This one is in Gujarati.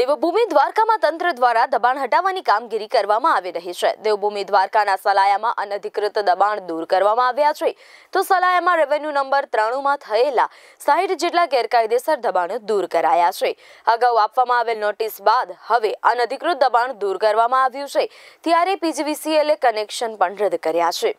દેવભૂમિ દ્વારકામાં તંત્ર દ્વારા દબાણ હટાવવાની કામગીરી કરવામાં આવી રહી છે દેવભૂમિ દ્વારકાના સલાયામાં અનધિકૃત દબાણ દૂર કરવામાં આવ્યા છે તો સલાયામાં રેવન્યુ નંબર ત્રાણુંમાં થયેલા સાહીઠ જેટલા ગેરકાયદેસર દબાણ દૂર કરાયા છે અગાઉ આપવામાં આવેલ નોટિસ બાદ હવે અનધિકૃત દબાણ દૂર કરવામાં આવ્યું છે ત્યારે પીજીવીસીએલે કનેક્શન પણ રદ કર્યા છે